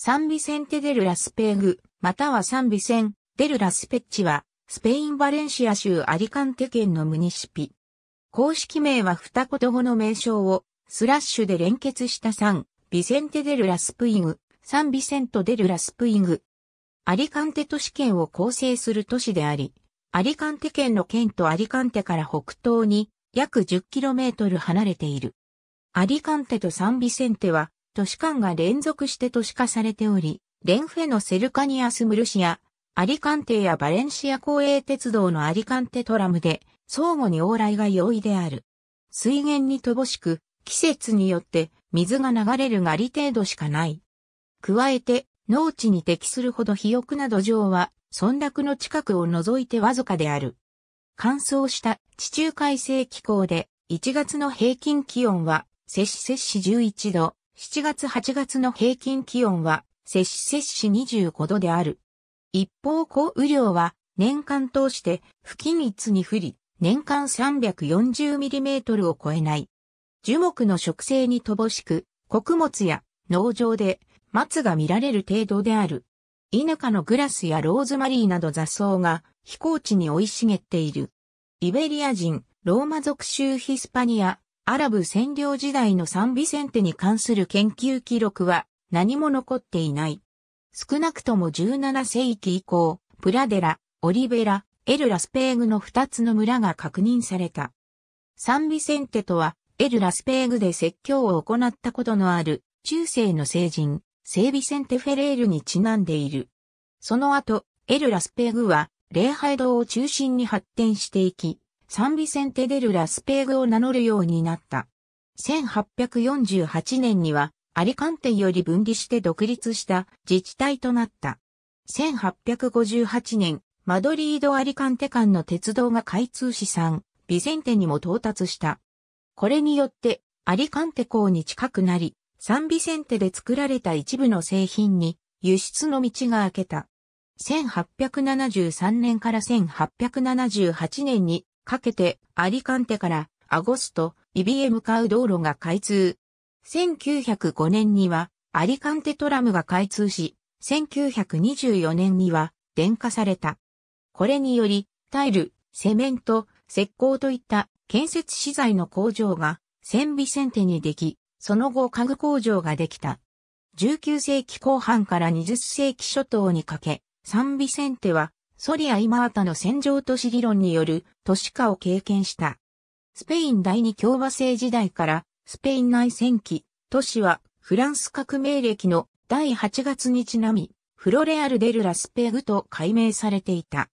サンビセンテデルラスペーグ、またはサンビセンデルラスペッチは、スペイン・バレンシア州アリカンテ県のムニシピ。公式名は二言語の名称をスラッシュで連結したサン、ビセンテデルラスプイグ、サンビセントデルラスプイグ。アリカンテ都市圏を構成する都市であり、アリカンテ県の県とアリカンテから北東に約 10km 離れている。アリカンテとサンビセンテは都市間が連続して都市化されており、レンフェのセルカニアス・ムルシア、アリカンテやバレンシア公営鉄道のアリカンテトラムで、相互に往来が容易である。水源に乏しく、季節によって水が流れるがあり程度しかない。加えて、農地に適するほど肥沃な土壌は、村落の近くを除いてわずかである。乾燥した地中海性気候で、1月の平均気温は、摂氏摂氏11度、7月8月の平均気温は、摂氏摂氏25度である。一方降雨量は、年間通して不均一に降り、年間3 4 0トルを超えない。樹木の植生に乏しく、穀物や農場で松が見られる程度である。稲ヌのグラスやローズマリーなど雑草が飛行地に生い茂っている。イベリア人、ローマ族州ヒスパニア、アラブ占領時代のサンビセンテに関する研究記録は何も残っていない。少なくとも17世紀以降、プラデラ、オリベラ、エルラスペーグの2つの村が確認された。サンビセンテとは、エルラスペーグで説教を行ったことのある中世の聖人、聖ビセンテ・フェレールにちなんでいる。その後、エルラスペーグは礼拝堂を中心に発展していき、サンビセンテデルラスペーグを名乗るようになった。1848年にはアリカンテより分離して独立した自治体となった。1858年、マドリード・アリカンテ間の鉄道が開通し産、ビセンテにも到達した。これによって、アリカンテ港に近くなり、サンビセンテで作られた一部の製品に輸出の道が開けた。1873年から1878年にかけてアリカンテからアゴスト、イビへ向かう道路が開通。1905年にはアリカンテトラムが開通し、1924年には電化された。これにより、タイル、セメント、石膏といった建設資材の工場が千尾線手にでき、その後家具工場ができた。19世紀後半から20世紀初頭にかけ、三尾線手はソリア・イマータの戦場都市理論による都市化を経験した。スペイン第二共和制時代からスペイン内戦期、都市はフランス革命歴の第8月にちなみ、フロレアル・デル・ラスペグと改名されていた。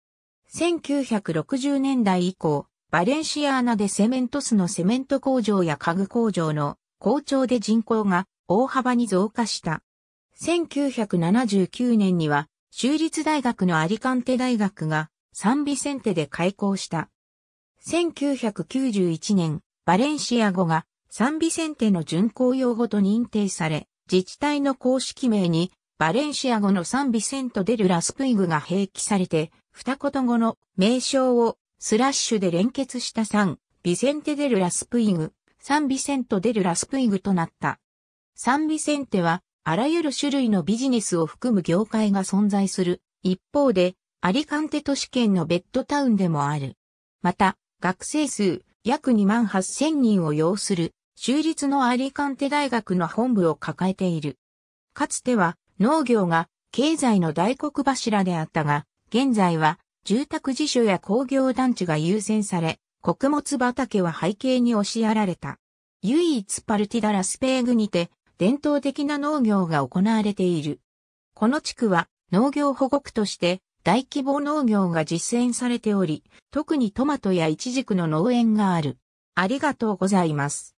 1960年代以降、バレンシアーナでセメントスのセメント工場や家具工場の工場で人口が大幅に増加した。1979年には州立大学のアリカンテ大学がサンビセンテで開校した。1991年、バレンシア語がサンビセンテの巡行用語と認定され、自治体の公式名にバレンシア語のサンビセント・デル・ラスプイグが併記されて、二言語の名称をスラッシュで連結したサン、ビセンテ・デル・ラスプイグ、サンビセント・デル・ラスプイグとなった。サンビセンテはあらゆる種類のビジネスを含む業界が存在する。一方で、アリカンテ都市圏のベッドタウンでもある。また、学生数約2万8000人を要する、州立のアリカンテ大学の本部を抱えている。かつては農業が経済の大黒柱であったが、現在は住宅辞書や工業団地が優先され、穀物畑は背景に押しやられた。唯一パルティダラスペーグにて伝統的な農業が行われている。この地区は農業保護区として大規模農業が実践されており、特にトマトやイチジクの農園がある。ありがとうございます。